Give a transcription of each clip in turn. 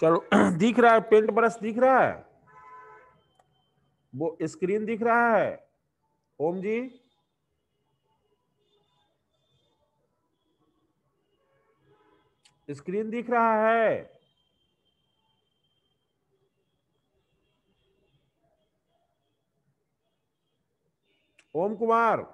चलो दिख रहा है पेंट ब्रश दिख रहा है वो स्क्रीन दिख रहा है ओम जी स्क्रीन दिख रहा है ओम कुमार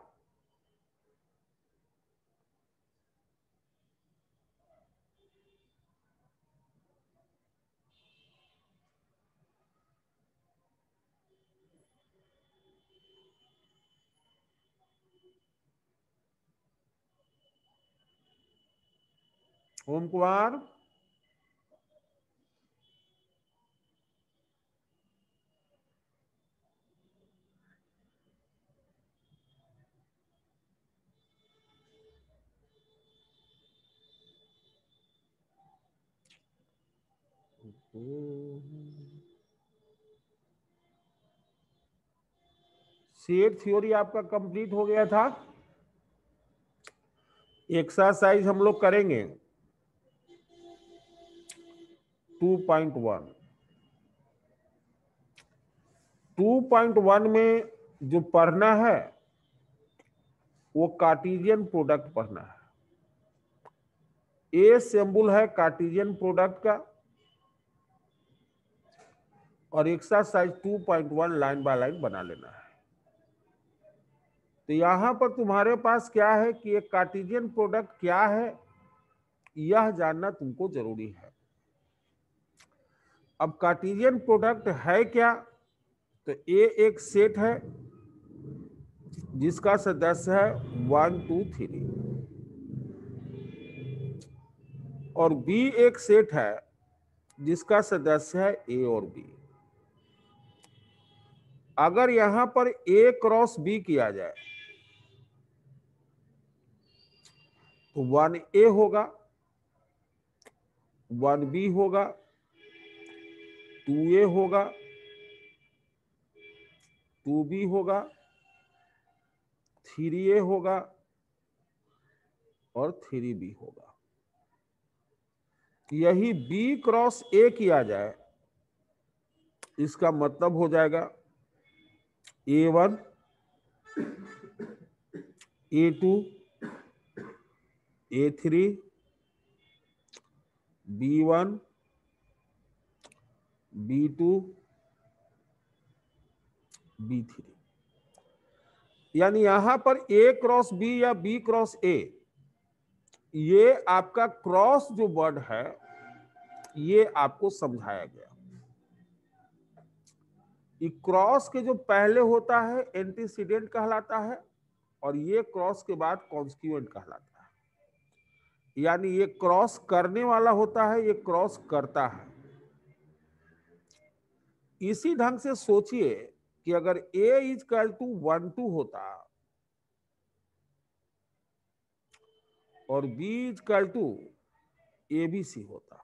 ओम कुमार सेट थ्योरी आपका कंप्लीट हो गया था एक्सरसाइज हम लोग करेंगे 2.1 वन में जो पढ़ना है वो कार्टिजियन प्रोडक्ट पढ़ना है ए सेम्बुल है कार्टिजियन प्रोडक्ट का और एक्सरसाइज 2.1 लाइन बाय लाइन बना लेना है तो यहां पर तुम्हारे पास क्या है कि एक कार्टिजियन प्रोडक्ट क्या है यह जानना तुमको जरूरी है अब कार्टिजियन प्रोडक्ट है क्या तो ए एक सेट है जिसका सदस्य है वन टू थ्री और बी एक सेट है जिसका सदस्य है ए और बी अगर यहां पर ए क्रॉस बी किया जाए तो वन ए होगा वन बी होगा टू ए होगा टू बी होगा थ्री ए होगा और थ्री बी होगा यही बी क्रॉस ए किया जाए इसका मतलब हो जाएगा A one A two A three B one B two B three यानी यहां पर ए क्रॉस बी या बी क्रॉस ए ये आपका क्रॉस जो वर्ड है ये आपको समझाया गया क्रॉस के जो पहले होता है एंटीसीडेंट कहलाता है और ये क्रॉस के बाद कॉन्स्टिट्यूएंट कहलाता है यानी ये क्रॉस करने वाला होता है ये क्रॉस करता है इसी ढंग से सोचिए कि अगर A is equal to one two होता और B is equal to A B C होता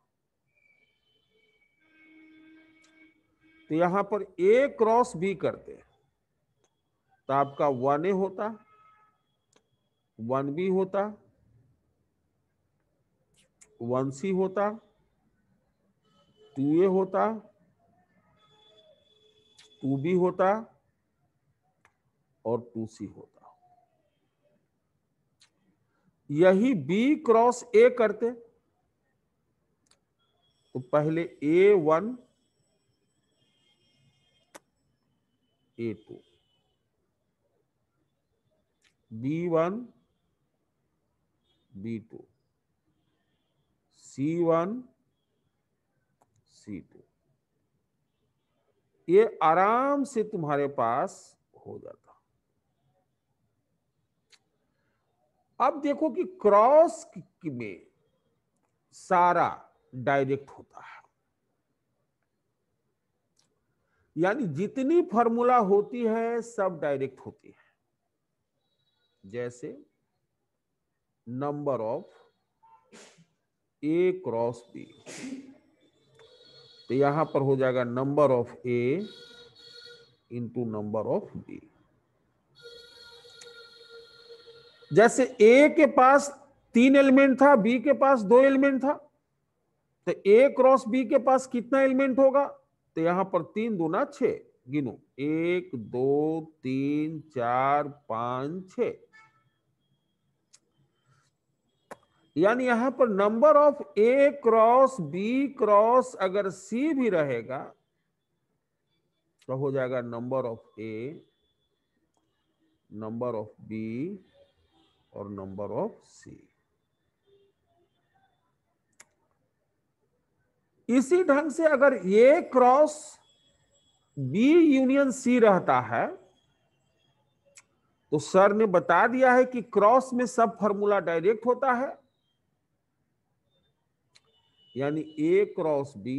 तो यहां पर ए क्रॉस बी करते तो आपका वन ए होता वन बी होता वन सी होता टू ए होता टू बी होता और टू सी होता यही बी क्रॉस ए करते तो पहले A one A two B one B two C one C two ये आराम से तुम्हारे पास हो जाता अब देखो कि क्रॉस में सारा डायरेक्ट होता है यानी जितनी फॉर्मूला होती है सब डायरेक्ट होती है जैसे number of A cross B तो यहाँ पर हो जाएगा number of A into number of B जैसे ए के पास तीन एलिमेंट था बी के पास दो एलिमेंट था तो ए क्रॉस बी के पास कितना एलिमेंट होगा तो यहां पर तीन दूना छ छो एक दो तीन चार पांच छ यानी यहां पर number of A cross B cross अगर सी भी रहेगा तो हो जाएगा number of A number of B और नंबर ऑफ सी इसी ढंग से अगर A cross B union C रहता है तो सर ने बता दिया है कि क्रॉस में सब फॉर्मूला डायरेक्ट होता है यानी A cross B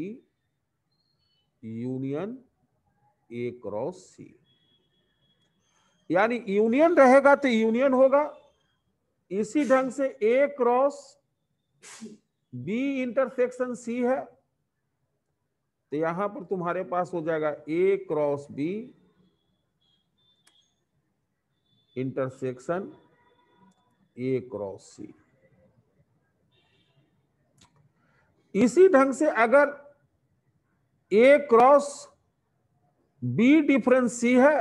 union A cross C यानी यूनियन रहेगा तो यूनियन होगा इसी ढंग से A cross B intersection C है तो यहां पर तुम्हारे पास हो जाएगा A cross B intersection A cross C इसी ढंग से अगर A cross B difference C है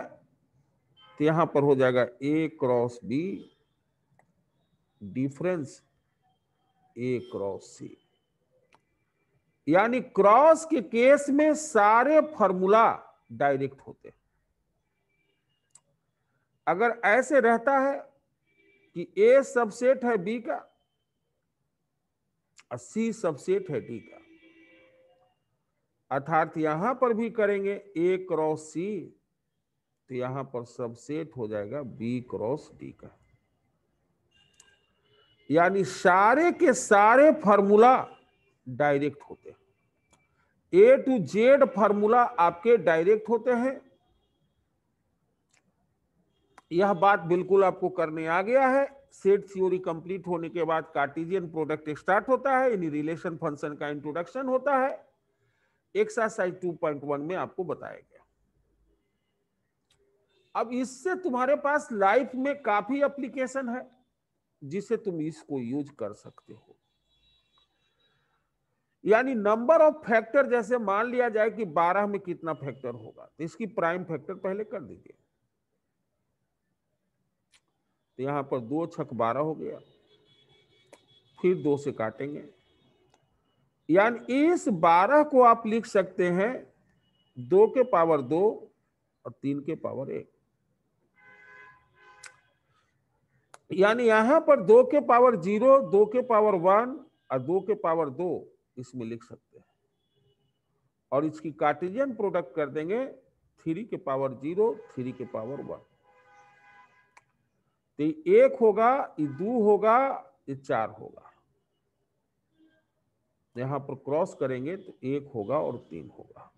तो यहां पर हो जाएगा A cross B difference A cross C यानी क्रॉस के केस में सारे फॉर्मूला डायरेक्ट होते हैं अगर ऐसे रहता है कि ए सबसेट है बी का अस्सी सबसे ठेठी का अर्थात यहां पर भी करेंगे ए क्रॉस सी तो यहां पर सबसेट हो जाएगा बी क्रॉस डी का यानी सारे के सारे फार्मूला डायरेक्ट होते हैं ए टू जेड फार्मूला आपके डायरेक्ट होते हैं यह बात बिल्कुल आपको करने आ गया है सेट थ्योरी कंप्लीट होने के बाद कार्टिजियन प्रोडक्ट स्टार्ट होता है यानी रिलेशन फंक्शन का इंट्रोडक्शन होता है एक्सरसाइज 2.1 में आपको बताया गया अब इससे तुम्हारे पास लाइफ में काफी एप्लीकेशन है जिसे तुम इसको यूज कर सकते हो यानी नंबर ऑफ फैक्टर जैसे मान लिया जाए कि 12 में कितना फैक्टर होगा तो इसकी प्राइम फैक्टर पहले कर दीजिए तो यहाँ पर दो छक बारह हो गया फिर दो से काटेंगे यानी इस बारह को आप लिख सकते हैं दो के पावर दो और तीन के पावर एक यानी यहां पर दो के पावर जीरो दो के पावर वन और दो के पावर दो इसमें लिख सकते हैं और इसकी कार्टिजियन प्रोडक्ट कर देंगे थ्री के पावर जीरो थ्री के पावर वन तो एक होगा ये दो होगा ये चार होगा यहां पर क्रॉस करेंगे तो एक होगा और तीन होगा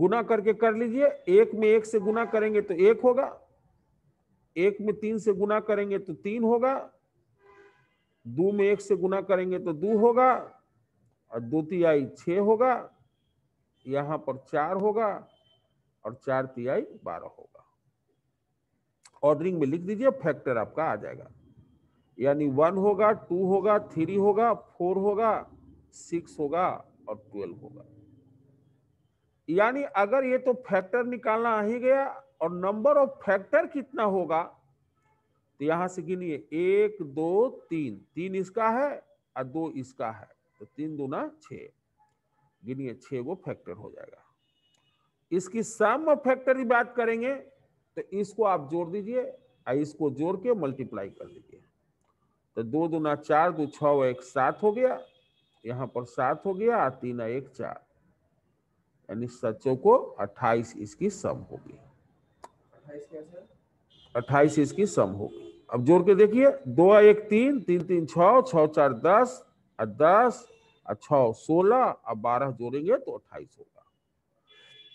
गुना करके कर लीजिए एक में एक से गुना करेंगे तो एक होगा एक में तीन से गुना करेंगे तो तीन होगा दो में एक से गुना करेंगे तो दो होगा और दो तिहाई छ होगा यहां पर चार होगा और चार तिहाई बारह होगा ऑर्डरिंग में लिख दीजिए फैक्टर आपका आ जाएगा यानी वन होगा टू होगा थ्री होगा फोर होगा सिक्स होगा और ट्वेल्व होगा यानी अगर ये तो फैक्टर निकालना आ ही गया और नंबर ऑफ फैक्टर कितना होगा तो यहां से गिनिए एक दो तीन तीन इसका है और दो इसका है तो तीन दो ना छ गिनिए छः वो फैक्टर हो जाएगा इसकी सम फैक्टर की बात करेंगे तो इसको आप जोड़ दीजिए और इसको जोड़ के मल्टीप्लाई कर दीजिए तो दो दूना चार दो छ एक सात हो गया यहाँ पर सात हो गया और तीन एक चार यानी सचों को अट्ठाईस इसकी सम होगी अट्ठाईस इसकी सम होगी अब जोड़ के देखिए दो एक तीन तीन तीन छ छ चार दस और दस और छ सोलह और बारह जोड़ेंगे तो अट्ठाईस होगा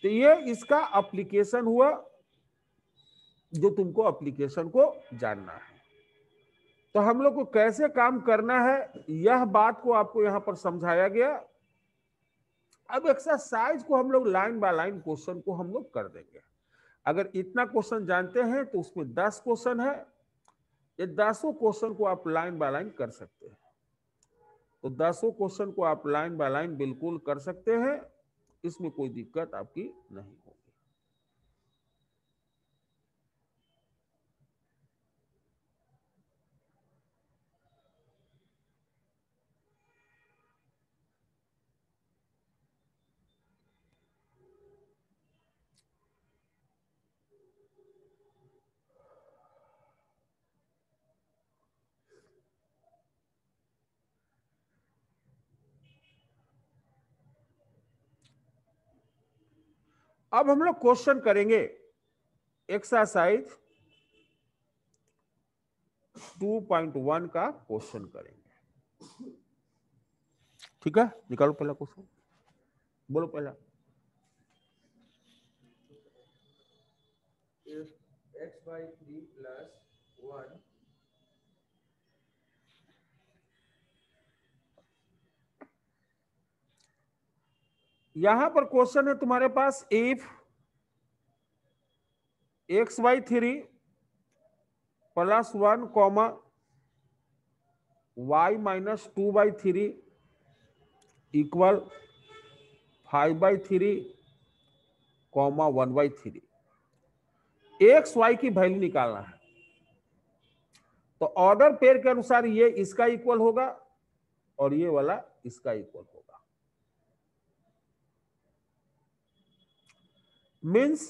तो ये इसका अप्लीकेशन हुआ जो तुमको एप्लीकेशन को जानना है तो हम लोग को कैसे काम करना है यह बात को आपको यहां पर समझाया गया अब एक्सरसाइज को हम लोग लाइन बाय लाइन क्वेश्चन को हम लोग कर देंगे अगर इतना क्वेश्चन जानते हैं तो उसमें दस क्वेश्चन है ये दसों क्वेश्चन को आप लाइन बाय लाइन कर सकते हैं तो दसों क्वेश्चन को आप लाइन बाय लाइन बिल्कुल कर सकते हैं इसमें कोई दिक्कत आपकी नहीं अब हम लोग क्वेश्चन करेंगे एक्सरसाइज 2.1 का क्वेश्चन करेंगे ठीक है निकालो पहला क्वेश्चन बोलो पहला x by three plus one यहां पर क्वेश्चन है तुम्हारे पास if x y three plus one comma y minus two by three equal five by three comma one by three x y की वैल्यू निकालना है तो ऑर्डर पेयर के अनुसार ये इसका इक्वल होगा और ये वाला इसका इक्वल होगा means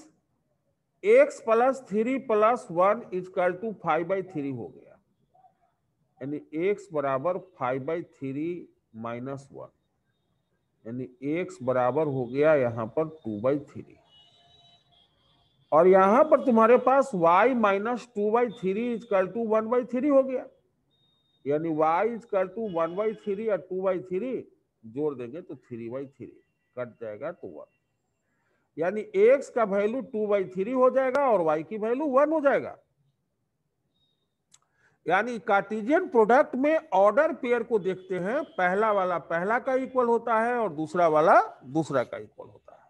x plus three plus one is equal to five by three हो गया यानी एक्स बराबर five by three minus one यानी एक्स बराबर हो गया यहां पर टू बाई थ्री और यहां पर तुम्हारे पास y minus two by three is equal to one by three हो गया यानी y is equal to one by three और टू बाई थ्री जोड़ देंगे तो थ्री बाई थ्री कट जाएगा तो वन यानी एक्स का वैल्यू टू बाई थ्री हो जाएगा और वाई की वैल्यू वन हो जाएगा यानी कार्टिजियन प्रोडक्ट में ऑर्डर पेयर को देखते हैं पहला वाला पहला का इक्वल होता है और दूसरा वाला दूसरा का इक्वल होता है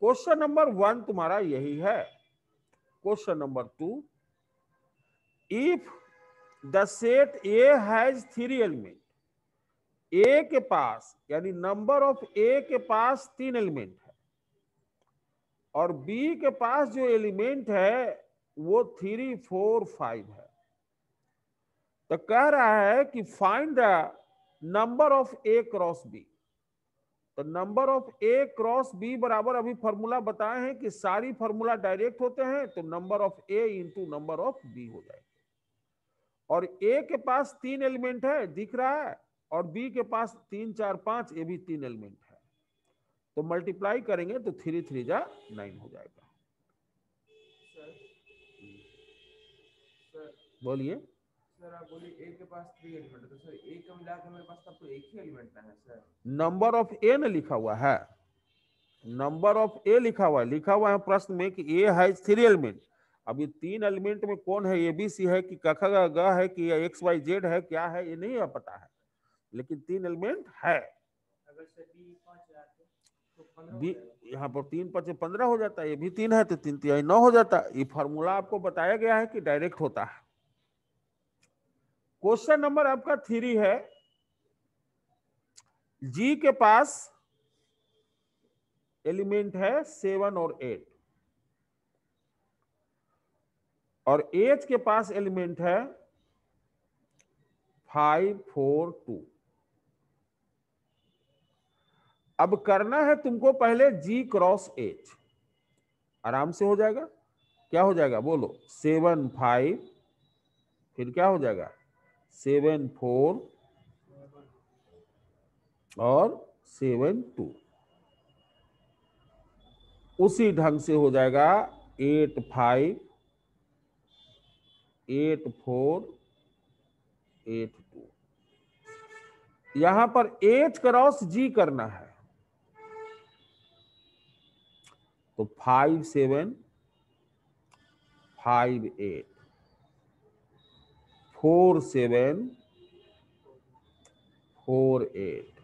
क्वेश्चन नंबर वन तुम्हारा यही है question number two if the set A has three element A के पास यानी नंबर ऑफ ए के पास तीन एलिमेंट और बी के पास जो एलिमेंट है वो थ्री फोर फाइव है तो कह रहा है कि find the number of A cross B तो number of A cross B बराबर अभी फॉर्मूला बताए हैं कि सारी फॉर्मूला डायरेक्ट होते हैं तो number of A into number of B हो जाएगा और ए के पास तीन एलिमेंट है दिख रहा है और बी के पास तीन चार पांच ये भी तीन एलिमेंट तो मल्टीप्लाई करेंगे तो थ्री थ्री जा नाइन हो जाएगा बोलिए नंबर ऑफ ए न लिखा हुआ है नंबर ऑफ ए लिखा हुआ है लिखा हुआ है प्रश्न में कि ए है थ्री एलिमेंट अब ये तीन एलिमेंट में कौन है ए बी सी है कि कखा ग है कि या एक्स वाई जेड है क्या है ये नहीं पता है लेकिन तीन एलिमेंट है अगर यहाँ पर तीन पचे पंद्रह हो जाता है ये भी तीन है तो तीन तिहाई नौ हो जाता है ये फॉर्मूला आपको बताया गया है कि डायरेक्ट होता है क्वेश्चन नंबर आपका थ्री है जी के पास एलिमेंट है सेवन और एट और एच के पास एलिमेंट है फाइव फोर टू अब करना है तुमको पहले जी क्रॉस एच आराम से हो जाएगा क्या हो जाएगा बोलो सेवन फाइव फिर क्या हो जाएगा सेवन फोर और सेवन टू उसी ढंग से हो जाएगा eight five eight four eight two यहां पर एट क्रॉस जी करना है तो five seven five eight four seven four eight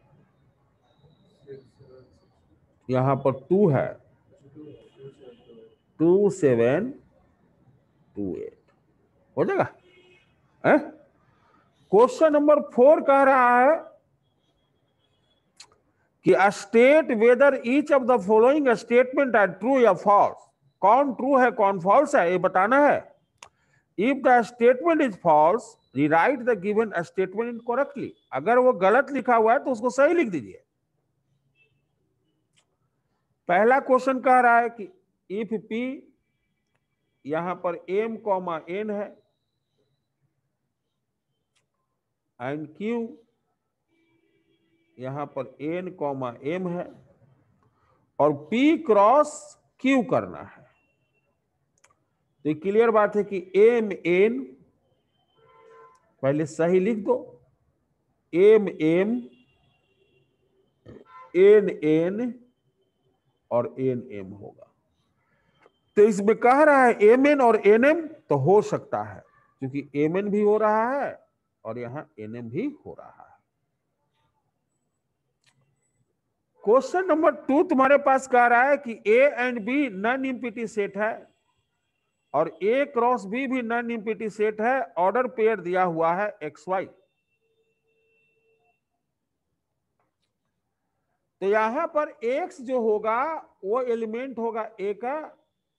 यहां पर टू है टू सेवन टू एट हो जाएगा क्वेश्चन नंबर फोर कह रहा है कि state whether each of the following statement are true या फॉल्स कौन ट्रू है कौन फॉल्स है ये बताना है if the statement is false write the given statement correctly अगर वो गलत लिखा हुआ है तो उसको सही लिख दीजिए पहला क्वेश्चन कह रहा है कि इफ पी यहां पर एम कॉमा एन है एंड क्यू यहां पर एन कॉमा एम है और पी क्रॉस क्यू करना है तो क्लियर बात है कि एम एन पहले सही लिख दो एम एम एन एन और एन एम होगा तो इसमें कह रहा है एम एन और एन एम तो हो सकता है क्योंकि एम एन भी हो रहा है और यहां एन एम भी हो रहा है क्वेश्चन नंबर टू तुम्हारे पास कह रहा है कि A and B non empty set है और ए क्रॉस बी भी नन इम्पिटी सेट है ऑर्डर पेयर दिया हुआ है एक्स वाई तो यहां पर एक्स जो होगा वो एलिमेंट होगा ए का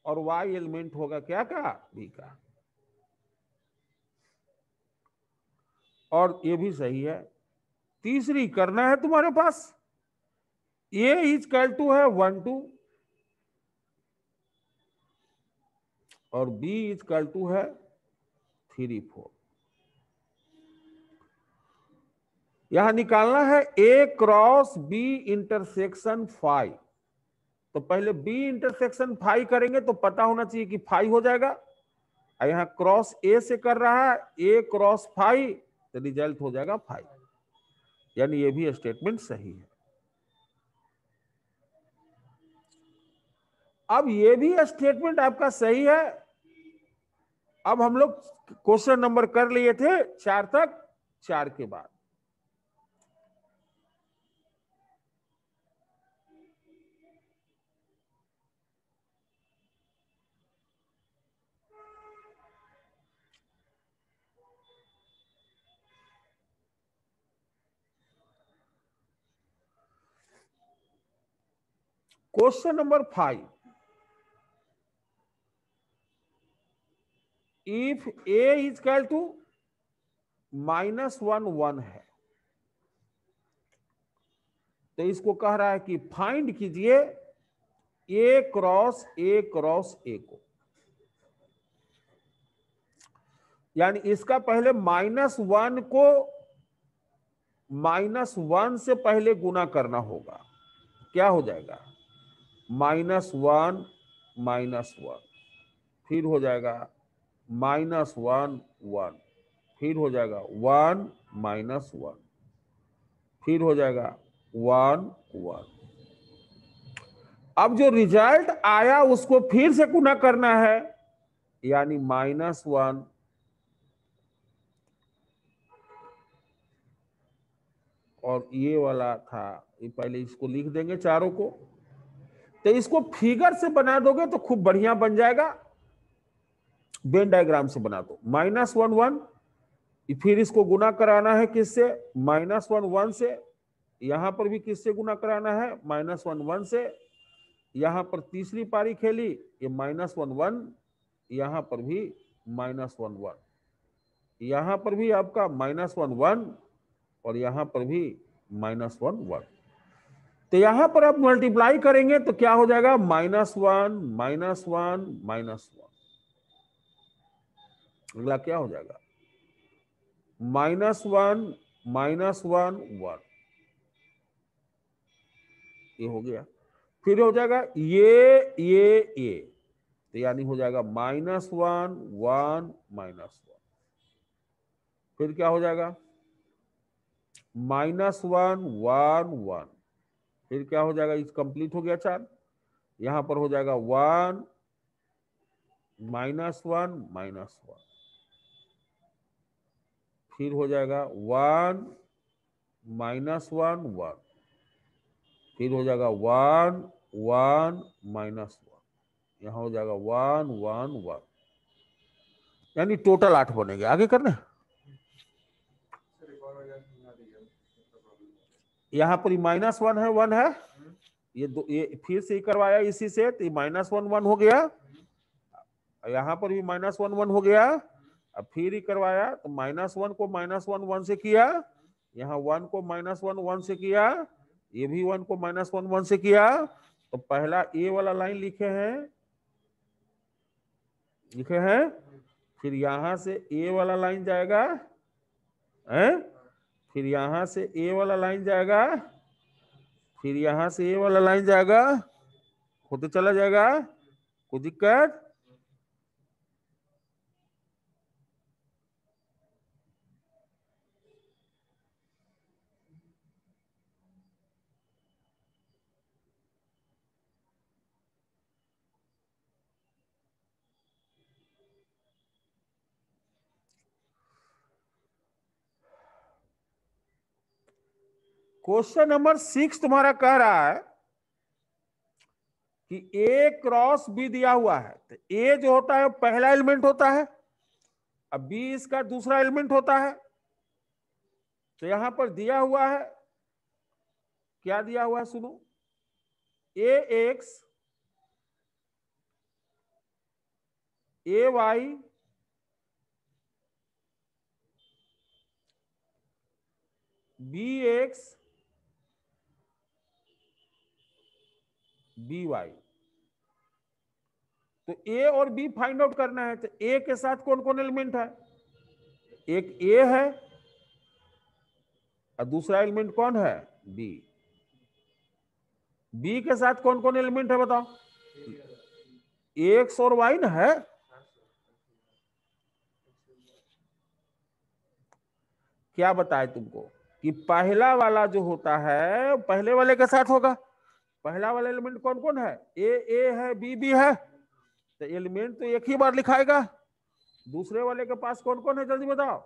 और वाई एलिमेंट होगा क्या का बी का और ये भी सही है तीसरी करना है तुम्हारे पास ए इज कल टू है वन टू और बी इज कल टू है थ्री फोर यहां निकालना है A cross B intersection five तो पहले बी इंटरसेक्शन फाइव करेंगे तो पता होना चाहिए कि फाइव हो जाएगा यहां क्रॉस ए से कर रहा है ए क्रॉस फाइव तो रिजल्ट हो जाएगा फाइव यानी ये भी स्टेटमेंट सही है अब ये भी स्टेटमेंट आपका सही है अब हम लोग क्वेश्चन नंबर कर लिए थे चार तक चार के बाद question number five if A is equal to minus one one है तो इसको कह रहा है कि फाइंड कीजिए ए क्रॉस ए क्रॉस ए को यानी इसका पहले माइनस वन को माइनस वन से पहले गुना करना होगा क्या हो जाएगा माइनस वन माइनस वन फिर हो जाएगा माइनस वन वन फिर हो जाएगा वन माइनस वन फिर हो जाएगा वन वन अब जो रिजल्ट आया उसको फिर से गुना करना है यानी माइनस वन और ये वाला था ये पहले इसको लिख देंगे चारों को तो इसको फिगर से बना दोगे तो खूब बढ़िया बन जाएगा बेन डायग्राम से बना दो माइनस वन वन फिर इसको गुना कराना है किससे माइनस वन वन से यहां पर भी किससे गुना कराना है माइनस वन वन से यहां पर तीसरी पारी खेली ये माइनस वन वन यहां पर भी माइनस वन वन यहां पर भी आपका माइनस वन वन और यहां पर भी माइनस वन वन तो यहां पर आप मल्टीप्लाई करेंगे तो क्या हो जाएगा minus one minus one minus one अगला क्या हो जाएगा minus one minus one one ये हो गया फिर हो जाएगा ये ये ये तो यानी हो जाएगा minus one one minus one फिर क्या हो जाएगा माइनस वन वन वन फिर क्या हो जाएगा इस कंप्लीट हो गया चार यहां पर हो जाएगा one minus one minus one फिर हो जाएगा वन माइनस वन वन फिर हो जाएगा वन वन माइनस वन यहाँ हो जाएगा वन वन वन यानी टोटल आठ बनेंगे आगे करने यहाँ पर माइनस वन है वन है ये दो ये फिर से करवाया इसी से तो माइनस वन वन हो गया यहाँ पर भी माइनस वन वन हो गया अब फिर ही करवाया तो माइनस वन को माइनस वन वन से किया यहाँ वन को माइनस वन वन से किया ये भी वन को माइनस वन वन से किया तो पहला ए वाला लाइन लिखे हैं लिखे हैं फिर यहां से ए वाला लाइन जाएगा है फिर यहां से ए वाला लाइन जाएगा फिर यहां से ए वाला लाइन जाएगा खुद चला जाएगा कोई दिक्कत क्वेश्चन नंबर सिक्स तुम्हारा कह रहा है कि ए क्रॉस बी दिया हुआ है तो ए जो होता है पहला एलिमेंट होता है अब बी इसका दूसरा एलिमेंट होता है तो यहां पर दिया हुआ है क्या दिया हुआ है सुनो A x A y B x B y तो ए और बी फाइंड आउट करना है तो ए के साथ कौन कौन एलिमेंट है एक ए है और दूसरा एलिमेंट कौन है बी बी के साथ कौन कौन एलिमेंट है बताओ एक्स और वाई ना है क्या बताए तुमको कि पहला वाला जो होता है पहले वाले के साथ होगा पहला वाला एलिमेंट कौन कौन है ए ए है बी बी है तो एलिमेंट तो एक ही बार लिखाएगा दूसरे वाले के पास कौन कौन है जल्दी बताओ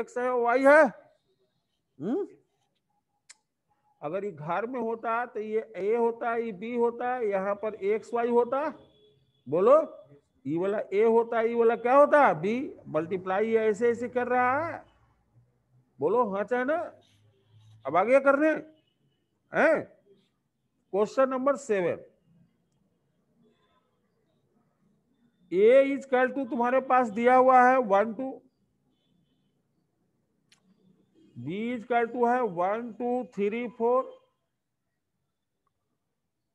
एक है वाई है हुँ? हम्म? अगर ये घर में होता तो ये ए होता ये बी होता यहाँ पर एक्स वाई होता बोलो ये e वाला ए होता ये e वाला क्या होता बी मल्टीप्लाई ऐसे ऐसे कर रहा है बोलो हाँ चाहे ना अब आगे करने हैं question number seven A is equal to तुम्हारे पास दिया हुआ है one two B is equal to है वन टू थ्री फोर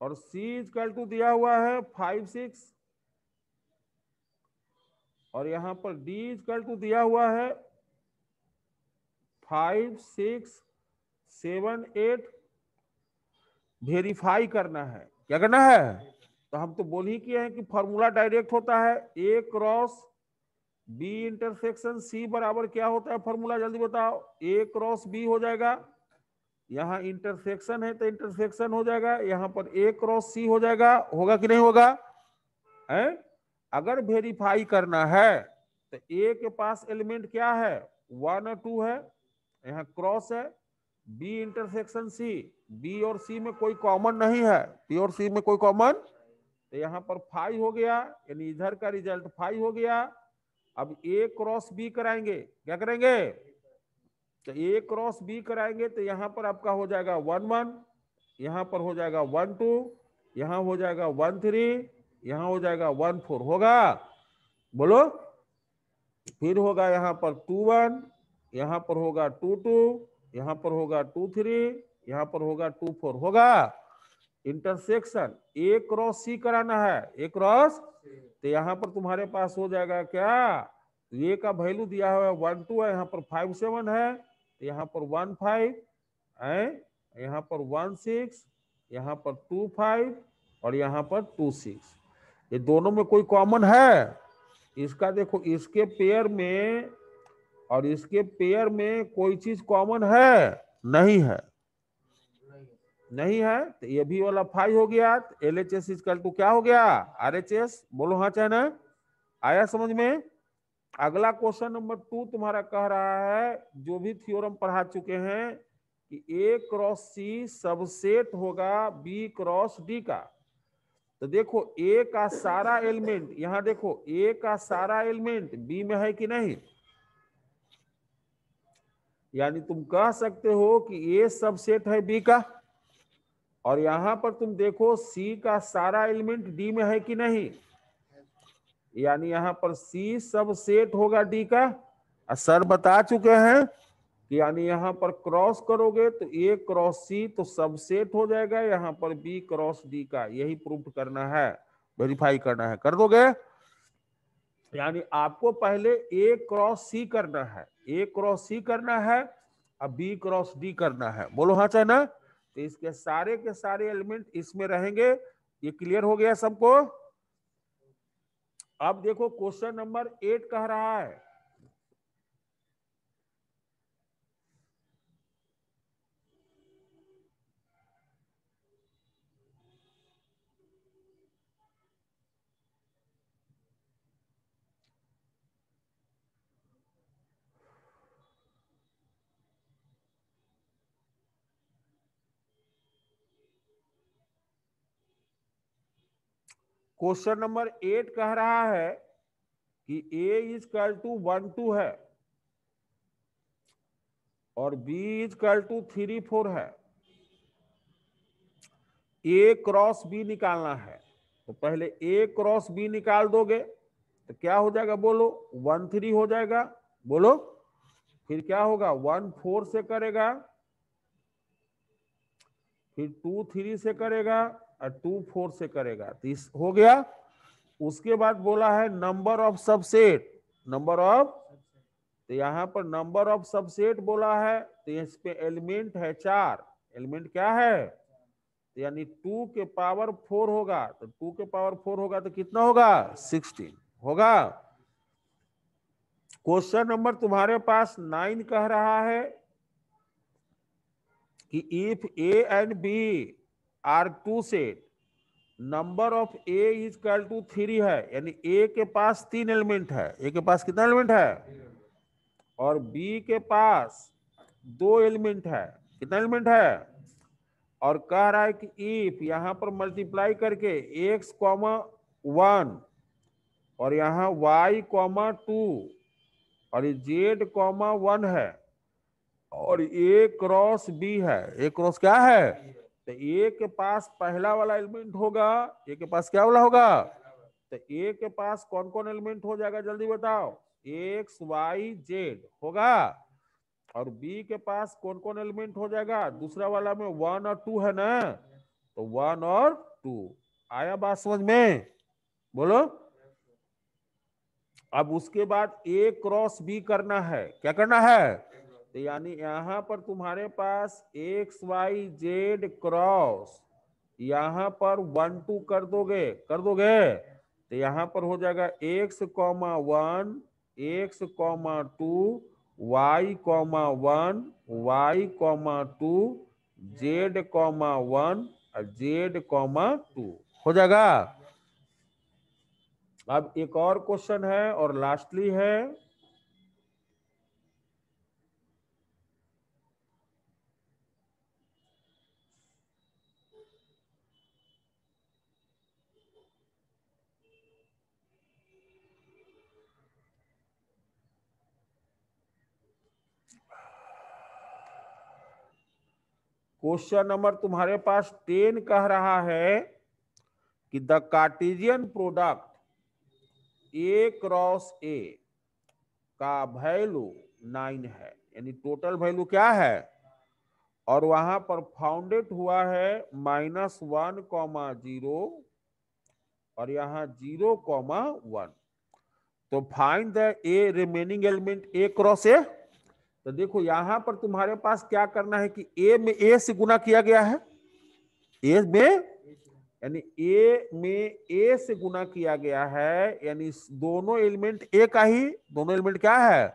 और सी इज कल टू दिया हुआ है फाइव सिक्स और यहां पर डी इज कल टू दिया हुआ है five six seven eight verify करना है क्या करना है तो हम तो बोल ही किए हैं कि फॉर्मूला डायरेक्ट होता है A cross B intersection C बराबर क्या होता है फॉर्मूला जल्दी बताओ ए क्रॉस बी हो जाएगा यहाँ इंटरसेक्शन है तो इंटरसेक्शन हो जाएगा यहाँ पर ए क्रॉस सी हो जाएगा होगा कि नहीं होगा है अगर वेरीफाई करना है तो ए के पास एलिमेंट क्या है वन और टू है यहाँ क्रॉस है बी इंटरसेक्शन सी बी और सी में कोई कॉमन नहीं है बी और सी में कोई कॉमन तो यहाँ पर फाइव हो गया यानी इधर का रिजल्ट फाइव हो गया अब ए क्रॉस बी कराएंगे क्या करेंगे तो ए क्रॉस बी कराएंगे तो यहाँ पर आपका हो जाएगा वन वन यहाँ पर हो जाएगा वन टू यहाँ हो जाएगा वन थ्री यहाँ हो जाएगा वन फोर होगा बोलो फिर होगा यहाँ पर टू वन यहाँ पर होगा टू टू यहां पर होगा टू थ्री यहां पर होगा टू फोर होगा इंटरसेक्शन ए क्रॉस सी कराना है ए क्रॉस तो यहां पर तुम्हारे पास हो जाएगा क्या ए का वैल्यू दिया हुआ है वन टू है यहाँ पर फाइव सेवन है तो यहाँ पर वन फाइव है यहाँ पर वन सिक्स यहाँ पर टू फाइव और यहाँ पर टू सिक्स ये दोनों में कोई कॉमन है इसका देखो इसके पेयर में और इसके पेयर में कोई चीज कॉमन है नहीं है नहीं है तो ये भी वाला फाइव हो गया L H S is equal to क्या हो गया आर एच एस बोलो हाँ चाहे आया समझ में अगला क्वेश्चन नंबर टू तुम्हारा कह रहा है जो भी थ्योरम पढ़ा चुके हैं कि ए क्रॉस सी सबसेट होगा बी क्रॉस डी का तो देखो ए का सारा एलिमेंट यहां देखो ए का सारा एलिमेंट बी में है कि नहीं यानी तुम कह सकते हो कि ए सबसेट है बी का और यहां पर तुम देखो सी का सारा एलिमेंट डी में है कि नहीं यानी यहां पर सी सब सेट होगा डी का सर बता चुके हैं कि यानी यहाँ पर क्रॉस करोगे तो ए क्रॉस सी तो सबसेट हो जाएगा यहाँ पर बी क्रॉस डी का यही प्रूफ करना है वेरीफाई करना है कर दोगे यानी आपको पहले ए क्रॉस सी करना है ए क्रॉस सी करना है और बी क्रॉस डी करना है बोलो हाँ चाहना तो इसके सारे के सारे एलिमेंट इसमें रहेंगे ये क्लियर हो गया सबको अब देखो क्वेश्चन नंबर एट कह रहा है क्वेश्चन नंबर एट कह रहा है कि A is equal to one two है और B is equal to three four है ए क्रॉस बी निकालना है तो पहले ए क्रॉस बी निकाल दोगे तो क्या हो जाएगा बोलो वन थ्री हो जाएगा बोलो फिर क्या होगा वन फोर से करेगा फिर टू थ्री से करेगा और टू फोर से करेगा तो इस हो गया उसके बाद बोला है number of subset number of तो यहां पर नंबर ऑफ सबसेट बोला है तो इस पे एलिमेंट है चार एलिमेंट क्या है तो यानी टू के पावर फोर होगा तो टू के पावर फोर होगा तो कितना होगा सिक्सटीन होगा क्वेश्चन नंबर तुम्हारे पास नाइन कह रहा है कि if A and B are two से number of A is equal to three है यानी ए के पास तीन एलिमेंट है ए के पास कितना एलिमेंट है और बी के पास दो एलिमेंट है कितना एलिमेंट है और कह रहा है कि इफ यहां पर मल्टीप्लाई करके एक्स कॉमा वन और यहां वाई कॉमा टू और जेड कॉमा वन है और ए क्रॉस बी है ए क्रॉस क्या है तो ए के पास पहला वाला एलिमेंट होगा ए के पास क्या वाला होगा तो ए के पास कौन कौन एलिमेंट हो जाएगा जल्दी बताओ एक्स वाई जेड होगा और बी के पास कौन कौन एलिमेंट हो जाएगा दूसरा वाला में वन और टू है ना तो वन और टू आया बात समझ में बोलो अब उसके बाद ए क्रॉस बी करना है क्या करना है तो यानी यहाँ पर तुम्हारे पास एक्स वाई जेड क्रॉस यहाँ पर वन टू कर दोगे कर दोगे तो यहाँ पर हो जाएगा x comma one x comma two y comma one y comma two z comma one और जेड कॉमा टू हो जाएगा अब एक और क्वेश्चन है और लास्टली है क्वेश्चन नंबर तुम्हारे पास टेन कह रहा है कि the Cartesian product A cross A का वैल्यू नाइन है यानी टोटल वैल्यू क्या है और वहां पर फाउंडेड हुआ है माइनस वन कॉमा जीरो और यहाँ जीरो कॉमा वन तो find the A remaining element A cross A तो देखो यहां पर तुम्हारे पास क्या करना है कि ए में ए से गुना किया गया है ए में यानी ए में ए से गुना किया गया है यानी दोनों एलिमेंट ए का ही दोनों एलिमेंट क्या है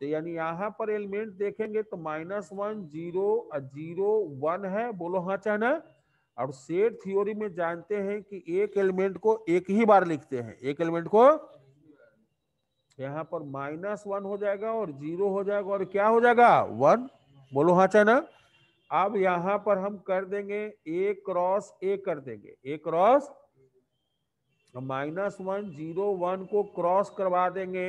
तो यानी यहां पर एलिमेंट देखेंगे तो minus one zero zero one है बोलो हाँ चाहना और सेट थ्योरी में जानते हैं कि एक एलिमेंट को एक ही बार लिखते हैं एक एलिमेंट को यहाँ पर माइनस वन हो जाएगा और जीरो हो जाएगा और क्या हो जाएगा वन बोलो हाँ चाना अब यहां पर हम कर देंगे ए क्रॉस ए कर देंगे A cross minus one zero one को क्रॉस करवा देंगे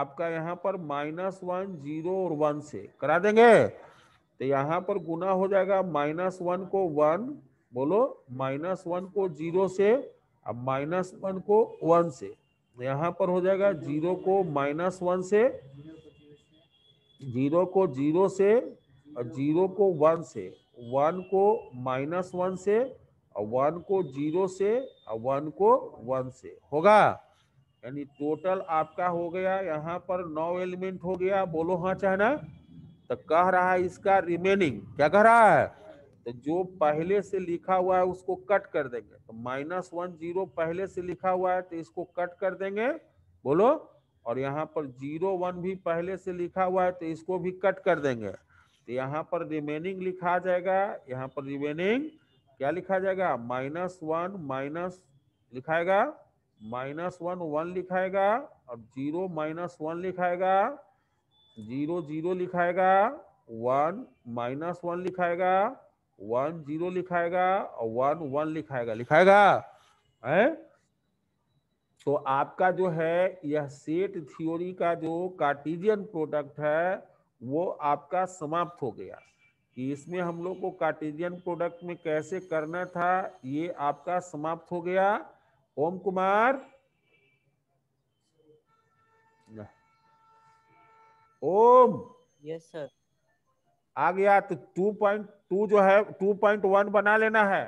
आपका यहाँ पर माइनस वन जीरो और वन से करा देंगे तो यहाँ पर गुना हो जाएगा माइनस वन को वन बोलो माइनस वन को जीरो से अब माइनस वन को वन से तो यहाँ पर हो जाएगा जीरो को माइनस वन से जीरो को जीरो से और जीरो को वन से वन को माइनस वन से और वन को जीरो से और वन को वन से होगा यानी टोटल आपका हो गया यहाँ पर नौ एलिमेंट हो गया बोलो हाँ चाहना तो कह रहा है इसका रिमेनिंग क्या कह रहा है तो जो पहले से लिखा हुआ है उसको कट कर देंगे तो माइनस वन जीरो पहले से लिखा हुआ है तो इसको कट कर देंगे बोलो और यहाँ पर जीरो वन भी पहले से लिखा हुआ है तो इसको भी कट कर देंगे तो यहाँ पर रिमेनिंग लिखा जाएगा यहाँ पर रिमेनिंग क्या लिखा जाएगा माइनस वन माइनस लिखाएगा माइनस वन वन लिखाएगा और जीरो माइनस वन लिखाएगा जीरो जीरो लिखाएगा वन माइनस वन लिखाएगा वन जीरो लिखाएगा और वन वन लिखाएगा लिखाएगा है तो आपका जो है यह सेट थ्योरी का जो कार्टिजियन प्रोडक्ट है वो आपका समाप्त हो गया कि इसमें हम लोग को कार्टिजियन प्रोडक्ट में कैसे करना था ये आपका समाप्त हो गया ओम कुमार ओम यस सर आ गया तो टू पॉइंट टू जो है टू पॉइंट वन बना लेना है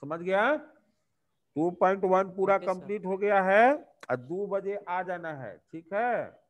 समझ गया टू पॉइंट वन पूरा कंप्लीट हो गया है और दो बजे आ जाना है ठीक है